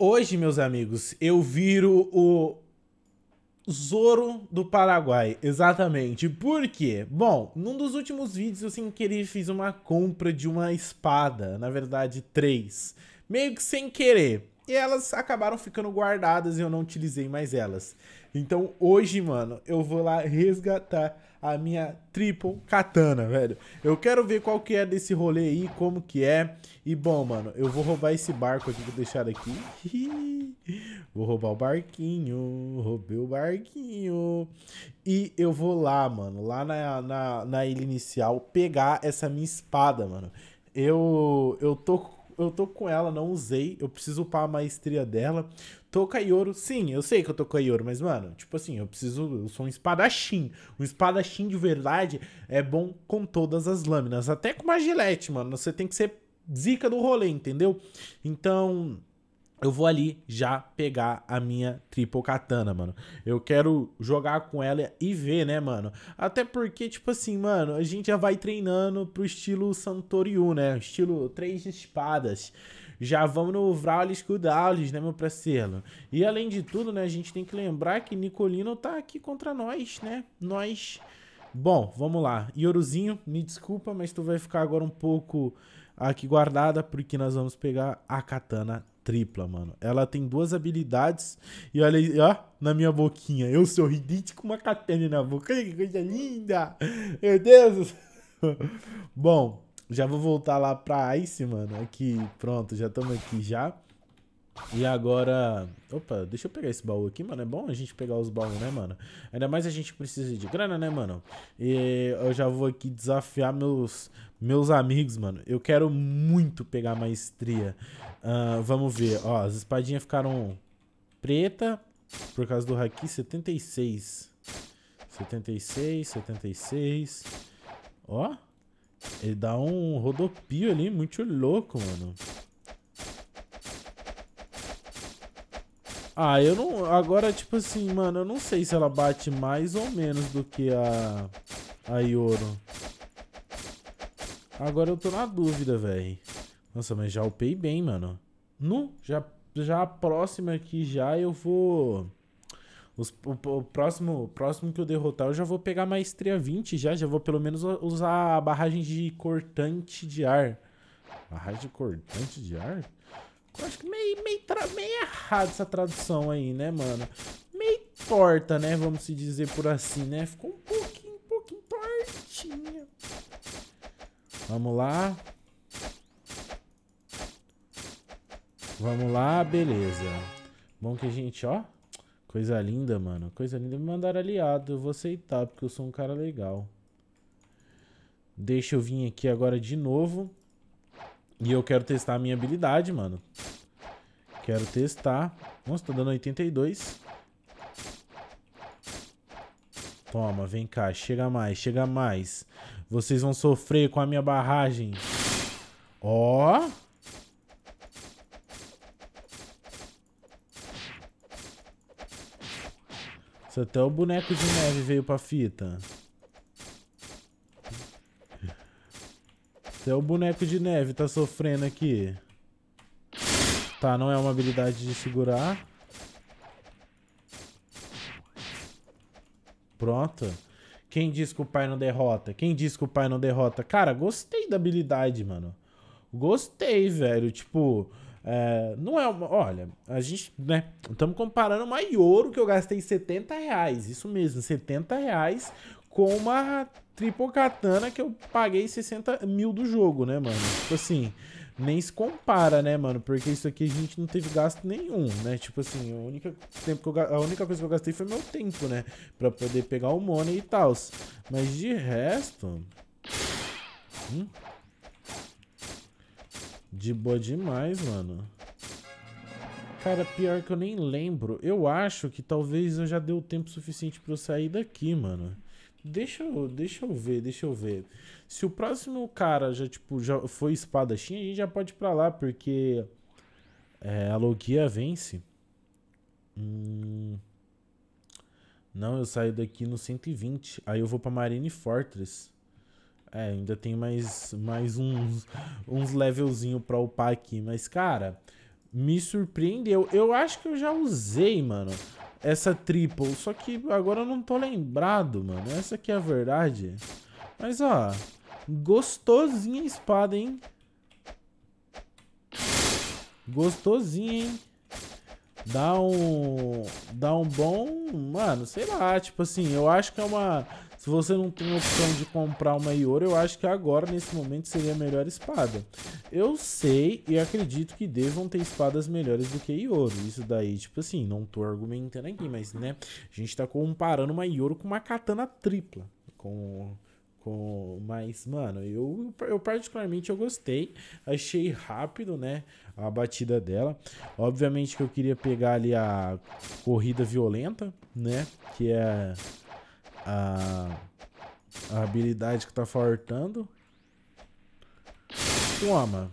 Hoje, meus amigos, eu viro o Zoro do Paraguai, exatamente. Por quê? Bom, num dos últimos vídeos eu sem querer fiz uma compra de uma espada, na verdade três, meio que sem querer. E elas acabaram ficando guardadas e eu não utilizei mais elas. Então hoje, mano, eu vou lá resgatar a minha triple katana, velho. Eu quero ver qual que é desse rolê aí, como que é. E bom, mano, eu vou roubar esse barco aqui vou deixar aqui. vou roubar o barquinho, roubei o barquinho. E eu vou lá, mano, lá na, na, na ilha inicial, pegar essa minha espada, mano. Eu, eu tô eu tô com ela, não usei. Eu preciso upar a maestria dela. Tô com a Yoro. Sim, eu sei que eu tô com a Yoro, mas, mano, tipo assim, eu preciso. Eu sou um espadachim. Um espadachim de verdade é bom com todas as lâminas. Até com uma gilete, mano. Você tem que ser zica do rolê, entendeu? Então. Eu vou ali já pegar a minha Triple Katana, mano. Eu quero jogar com ela e ver, né, mano? Até porque, tipo assim, mano, a gente já vai treinando pro estilo Santoriu, né? Estilo três espadas. Já vamos no o Kudaulis, né, meu parceiro? E além de tudo, né, a gente tem que lembrar que Nicolino tá aqui contra nós, né? Nós... Bom, vamos lá. Yoruzinho, me desculpa, mas tu vai ficar agora um pouco aqui guardada, porque nós vamos pegar a Katana tripla, mano. Ela tem duas habilidades. E olha aí, ó, na minha boquinha. Eu sou com uma catene na boca. Que coisa linda! Meu Deus! Bom, já vou voltar lá pra Ice, mano. Aqui, pronto, já estamos aqui já. E agora. Opa, deixa eu pegar esse baú aqui, mano. É bom a gente pegar os baús, né, mano? Ainda mais a gente precisa de grana, né, mano? E eu já vou aqui desafiar meus, meus amigos, mano. Eu quero muito pegar maestria. Uh, vamos ver. Ó, as espadinhas ficaram preta por causa do Haki 76. 76, 76. Ó. Ele dá um rodopio ali, muito louco, mano. Ah, eu não. Agora, tipo assim, mano, eu não sei se ela bate mais ou menos do que a. A Ioro. Agora eu tô na dúvida, velho. Nossa, mas já upei bem, mano. Nu, já, já a próxima aqui já eu vou. Os, o, o, próximo, o próximo que eu derrotar, eu já vou pegar maestria 20 já. Já vou pelo menos usar a barragem de cortante de ar. Barragem de cortante de ar? Acho que meio, meio, tra... meio errado essa tradução aí, né, mano? Meio torta, né? Vamos se dizer por assim, né? Ficou um pouquinho, um pouquinho tortinha. Vamos lá. Vamos lá, beleza. Bom que a gente, ó. Coisa linda, mano. Coisa linda. Me mandaram aliado. Eu vou aceitar, porque eu sou um cara legal. Deixa eu vir aqui agora de novo. E eu quero testar a minha habilidade, mano. Quero testar. Nossa, tá dando 82. Toma, vem cá. Chega mais, chega mais. Vocês vão sofrer com a minha barragem. Ó. Oh. Isso é até o boneco de neve veio pra fita. Até o boneco de neve tá sofrendo aqui. Tá, não é uma habilidade de segurar. Pronto. Quem diz que o pai não derrota? Quem diz que o pai não derrota? Cara, gostei da habilidade, mano. Gostei, velho. Tipo, é, não é uma... Olha, a gente, né? Estamos comparando uma Ioro que eu gastei 70 reais. Isso mesmo, 70 reais com uma triple katana que eu paguei 60 mil do jogo, né, mano? Tipo assim, nem se compara, né, mano? Porque isso aqui a gente não teve gasto nenhum, né? Tipo assim, a única, tempo eu, a única coisa que eu gastei foi meu tempo, né? Pra poder pegar o money e tal. Mas de resto... Hum? De boa demais, mano. Cara, pior que eu nem lembro. Eu acho que talvez eu já deu tempo suficiente pra eu sair daqui, mano. Deixa eu, deixa eu ver, deixa eu ver. Se o próximo cara já, tipo, já foi espadachim, a gente já pode ir pra lá, porque é, a Logia vence. Hum... Não, eu saio daqui no 120. Aí eu vou pra Marine Fortress. É, ainda tem mais, mais uns, uns levelzinho pra upar aqui. Mas, cara, me surpreendeu. Eu acho que eu já usei, mano essa triple. Só que agora eu não tô lembrado, mano. Essa aqui é a verdade. Mas, ó, gostosinha a espada, hein? Gostosinha, hein? Dá um... Dá um bom... Mano, sei lá, tipo assim, eu acho que é uma... Se você não tem opção de comprar uma Iora, eu acho que agora, nesse momento, seria a melhor espada. Eu sei e acredito que devam ter espadas melhores do que Ioro. Isso daí, tipo assim, não tô argumentando aqui, mas, né? A gente tá comparando uma Ioro com uma katana tripla. Com... Com... Mas, mano, eu, eu particularmente eu gostei. Achei rápido, né? A batida dela. Obviamente que eu queria pegar ali a corrida violenta, né? Que é a, a habilidade que tá faltando. Toma.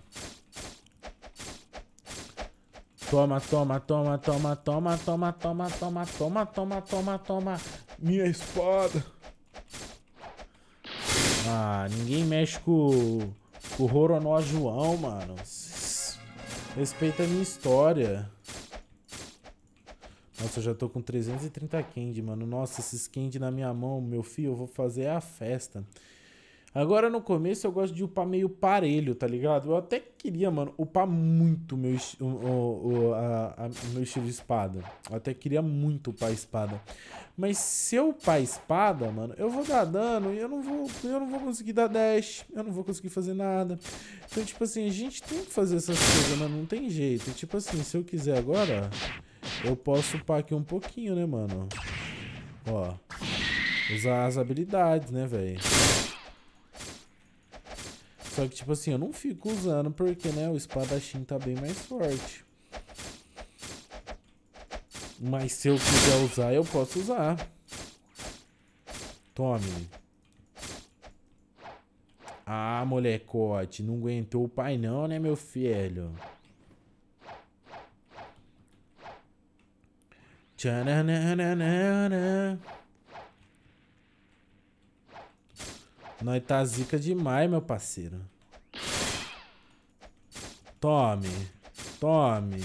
Toma, toma, toma, toma, toma, toma, toma, toma, toma, toma, toma, toma. Minha espada. Ah, ninguém mexe com, com o Roronó João, mano. Respeita a minha história. Nossa, eu já tô com 330 candy, mano. Nossa, esses candy na minha mão, meu filho, eu vou fazer a festa. Agora no começo eu gosto de upar meio parelho, tá ligado? Eu até queria, mano, upar muito meu, o, o, o a, a, meu estilo de espada. Eu até queria muito upar a espada. Mas se eu upar a espada, mano, eu vou dar dano e eu não vou, eu não vou conseguir dar dash, eu não vou conseguir fazer nada. Então, tipo assim, a gente tem que fazer essas coisas, mano, não tem jeito. Tipo assim, se eu quiser agora, ó, eu posso upar aqui um pouquinho, né, mano? Ó. Usar as habilidades, né, velho? Só que, tipo assim, eu não fico usando porque, né, o espadachim tá bem mais forte. Mas se eu quiser usar, eu posso usar. Tome. Ah, molecote, não aguentou o pai não, né, meu filho? Nós tá zica demais, meu parceiro. Tome. Tome.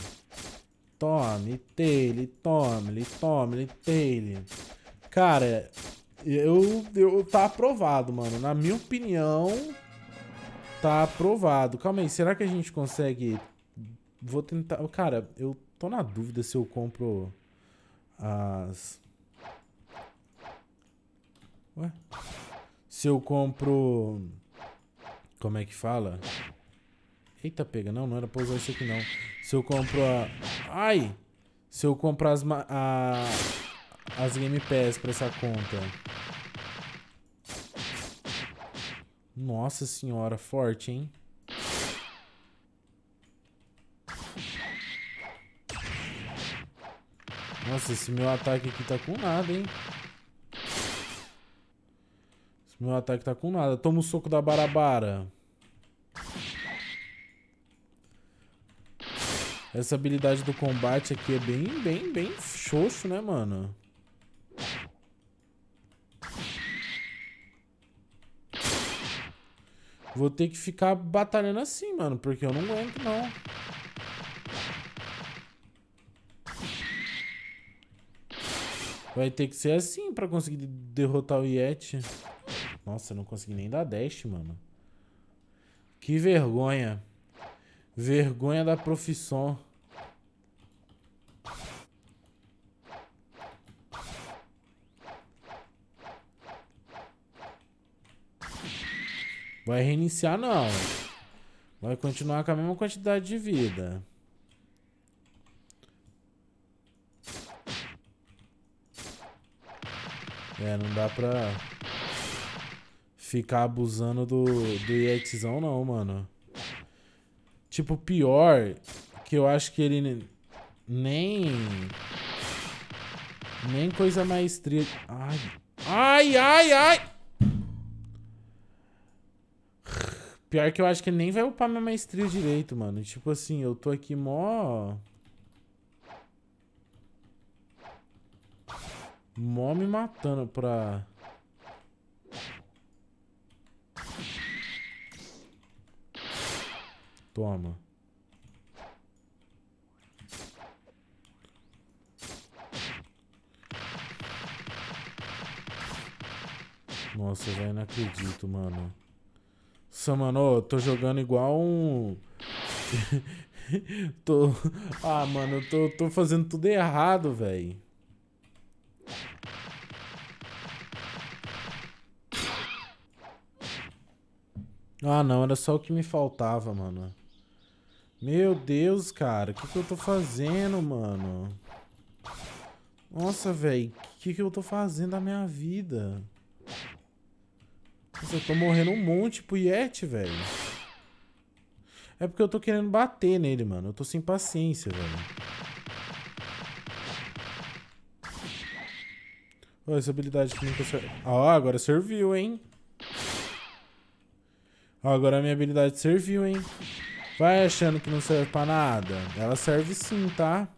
Tome, tele, tome, tome, tele. Cara, eu, eu tá aprovado, mano. Na minha opinião, tá aprovado. Calma aí, será que a gente consegue... Vou tentar... Cara, eu tô na dúvida se eu compro as... Ué? Se eu compro... Como é que fala? Eita, pega. Não, não era pra usar isso aqui, não. Se eu compro a... Ai! Se eu comprar as, a... as Game Pass pra essa conta. Nossa senhora, forte, hein? Nossa, esse meu ataque aqui tá com nada, hein? Esse meu ataque tá com nada. Toma o um soco da Barabara. Essa habilidade do combate aqui é bem, bem, bem xoxo, né, mano? Vou ter que ficar batalhando assim, mano, porque eu não aguento, não. Vai ter que ser assim pra conseguir derrotar o Yeti. Nossa, não consegui nem dar dash, mano. Que vergonha. Vergonha da profissão. Vai reiniciar, não. Vai continuar com a mesma quantidade de vida. É, não dá pra ficar abusando do, do Yetzão, não, mano. Tipo, pior que eu acho que ele nem... Nem coisa maestria... Ai, ai, ai, ai! Pior que eu acho que ele nem vai upar minha maestria direito, mano. Tipo assim, eu tô aqui mó... Mó me matando pra... Toma. Nossa, velho, não acredito, mano. Nossa, mano, eu tô jogando igual um... tô... Ah, mano, eu tô, tô fazendo tudo errado, velho. Ah, não, era só o que me faltava, mano. Meu Deus, cara, o que, que eu tô fazendo, mano? Nossa, velho, o que, que eu tô fazendo da minha vida? Nossa, eu tô morrendo um monte pro Yeti, velho. É porque eu tô querendo bater nele, mano. Eu tô sem paciência, velho. Oh, essa habilidade que nunca serviu. Ah, agora serviu, hein? Agora a minha habilidade serviu, hein? Vai achando que não serve pra nada. Ela serve sim, tá?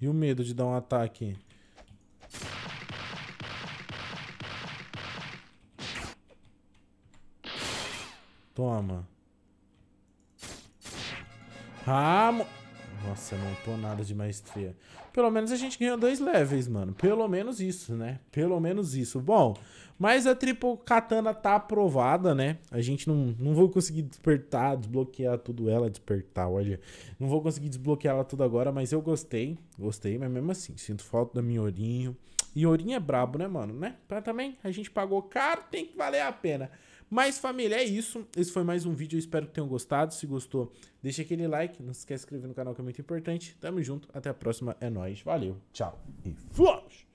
E o medo de dar um ataque? Toma. Ramo. Ah, mo... Nossa, não tô nada de maestria. Pelo menos a gente ganhou dois levels, mano. Pelo menos isso, né? Pelo menos isso. Bom, mas a Triple Katana tá aprovada, né? A gente não, não vou conseguir despertar, desbloquear tudo ela, despertar, olha. Não vou conseguir desbloquear ela tudo agora, mas eu gostei. Gostei, mas mesmo assim, sinto falta da minha Ourinho. E Ourinho é brabo, né, mano? Né? Pra também, a gente pagou caro, tem que valer a pena. Mas, família, é isso. Esse foi mais um vídeo. Eu espero que tenham gostado. Se gostou, deixa aquele like. Não se esquece de inscrever no canal, que é muito importante. Tamo junto. Até a próxima. É nóis. Valeu, tchau e fomos!